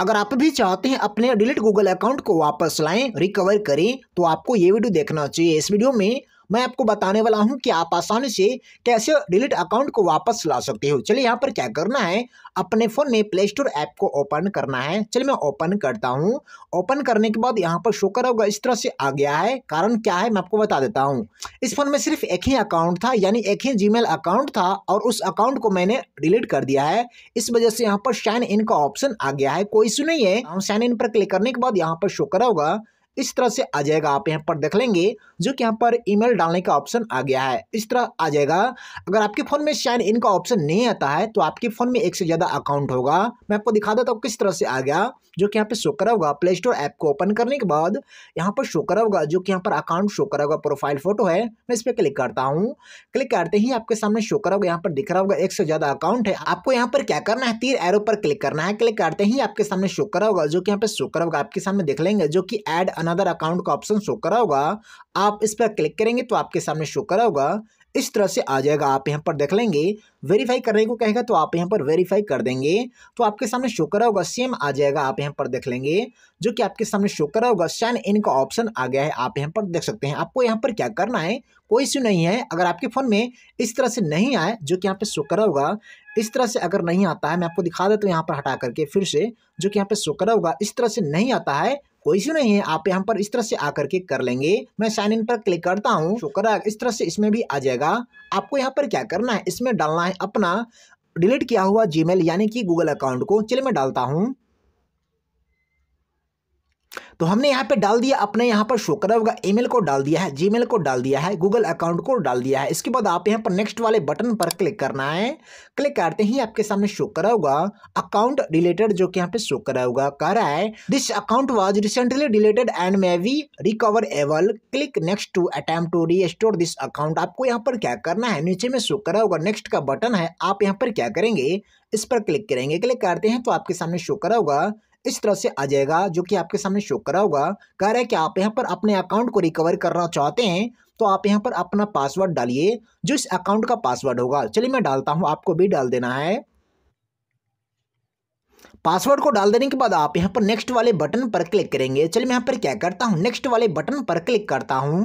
अगर आप भी चाहते हैं अपने डिलीट गूगल अकाउंट को वापस लाएं रिकवर करें तो आपको ये वीडियो देखना चाहिए इस वीडियो में मैं आपको बताने वाला हूं कि आप आसानी से कैसे डिलीट अकाउंट को वापस ला सकते हो चलिए यहाँ पर क्या करना है अपने फ़ोन में प्ले स्टोर ऐप को ओपन करना है चलिए मैं ओपन करता हूँ ओपन करने के बाद यहाँ पर शो करा होगा इस तरह से आ गया है कारण क्या है मैं आपको बता देता हूँ इस फ़ोन में सिर्फ एक ही अकाउंट था यानी एक ही जी अकाउंट था और उस अकाउंट को मैंने डिलीट कर दिया है इस वजह से यहाँ पर साइन इन का ऑप्शन आ गया है कोई इशू नहीं है साइन इन पर क्लिक करने के बाद यहाँ पर शो करा होगा इस तरह से आ जाएगा आप यहाँ पर देख लेंगे जो कि यहाँ पर ईमेल डालने का ऑप्शन आ गया है इस तरह आ जाएगा अगर आपके फ़ोन में साइन इन का ऑप्शन नहीं आता है तो आपके फ़ोन में एक से ज़्यादा अकाउंट होगा मैं आपको दिखा देता हूँ किस तरह से आ गया जो कि यहाँ पे शो करा होगा प्ले स्टोर ऐप को ओपन करने के बाद यहाँ पर शो करा होगा जो कि यहाँ पर अकाउंट शो करा होगा प्रोफाइल फोटो है मैं इस पर क्लिक करता हूँ क्लिक करते ही आपके सामने शो करा होगा यहाँ पर दिख रहा होगा एक से ज़्यादा अकाउंट है आपको यहाँ पर क्या करना है तीर एरो पर क्लिक करना है क्लिक करते ही आपके सामने शो करा होगा जो कि यहाँ पर शो करा होगा आपके सामने देख लेंगे जो कि एड अन अनदर अकाउंट का ऑप्शन शो करा होगा आप इस पर क्लिक करेंगे तो आपके सामने शो करा होगा इस तरह से आ जाएगा आप यहाँ पर देख लेंगे वेरीफाई करने को कहेगा तो आप यहाँ पर वेरीफाई कर देंगे तो आपके सामने शो करा होगा सेम आ जाएगा आप यहाँ पर देख लेंगे जो कि आपके सामने शो करा होगा साइन इन का ऑप्शन आ गया है आप यहाँ पर देख सकते हैं आपको यहाँ पर क्या करना है कोई इश्यू नहीं है अगर आपके फ़ोन में इस तरह से नहीं आए जो कि यहाँ पे शो करा होगा इस तरह से अगर नहीं आता है मैं आपको दिखा देता हूँ यहाँ पर हटा करके फिर से जो कि यहाँ पे शो करा होगा इस तरह से नहीं आता है कोई इश्यू नहीं है आप यहाँ पर इस तरह से आकर के कर लेंगे मैं साइन इन पर क्लिक करता हूँ शुक्र इस तरह से इसमें भी आ जाएगा आपको यहाँ पर क्या करना है इसमें डालना है अपना डिलीट किया हुआ जीमेल यानी कि गूगल अकाउंट को चलिए मैं डालता हूँ तो हमने यहाँ पे डाल दिया अपने यहाँ पर शो करा होगा ईमेल को डाल दिया है जीमेल को डाल दिया है गूगल अकाउंट को डाल दिया है इसके बाद आप यहाँ पर नेक्स्ट वाले बटन पर क्लिक करना है क्लिक करते ही आपके सामने शो करा होगा अकाउंट रिलेटेड जो कि यहाँ पे शो करा होगा कह रहा है this account was recently deleted and may we recover able click next to attempt to restore this account आपको यहाँ पर क्या करना है नीचे में शो करा होगा नेक्स्ट का बटन है आप यहाँ पर क्या करेंगे इस पर क्लिक करेंगे क्लिक करते हैं तो आपके सामने शो करा होगा इस तरह से आ जाएगा जो कि आपके सामने शो करा होगा कह रहा है कि आप यहाँ पर अपने अकाउंट को रिकवर करना चाहते हैं तो आप यहाँ पर अपना पासवर्ड डालिए जो इस अकाउंट का पासवर्ड होगा चलिए मैं डालता हूँ आपको भी डाल देना है पासवर्ड को डाल देने के बाद आप यहाँ पर नेक्स्ट वाले बटन पर क्लिक करेंगे चलिए मैं यहाँ पर क्या करता हूँ नेक्स्ट वाले बटन पर क्लिक करता हूँ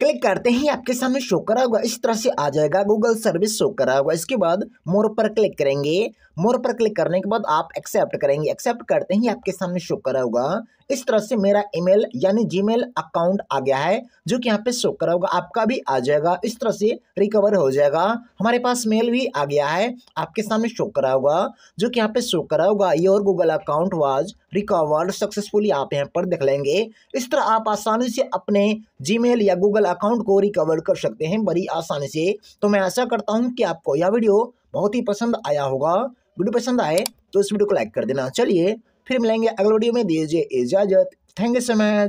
क्लिक करते ही आपके सामने शो करा होगा इस तरह से आ जाएगा गूगल सर्विस शो करा होगा इसके बाद मोर पर क्लिक करेंगे मोर पर क्लिक करने के बाद आप एक्सेप्ट करेंगे एक्सेप्ट करते ही आपके सामने शो करा होगा इस तरह से मेरा ईमेल यानी जीमेल अकाउंट आ गया है जो कि यहाँ पे शो करा होगा आपका भी आ जाएगा इस तरह से रिकवर हो जाएगा हमारे पास मेल भी आ गया है आपके सामने शो करा होगा जो कि यहाँ पे शो करा होगा your Google account was recovered successfully आप यहाँ पर देख लेंगे इस तरह आप आसानी से अपने जीमेल या गूगल अकाउंट को रिकवर कर सकते हैं बड़ी आसानी से तो मैं आशा करता हूँ कि आपको यह वीडियो बहुत ही पसंद आया होगा वीडियो पसंद आए तो इस वीडियो को लाइक कर देना चलिए फिर मिलेंगे अगले वीडियो में दीजिए इजाजत थैंक यू सो मच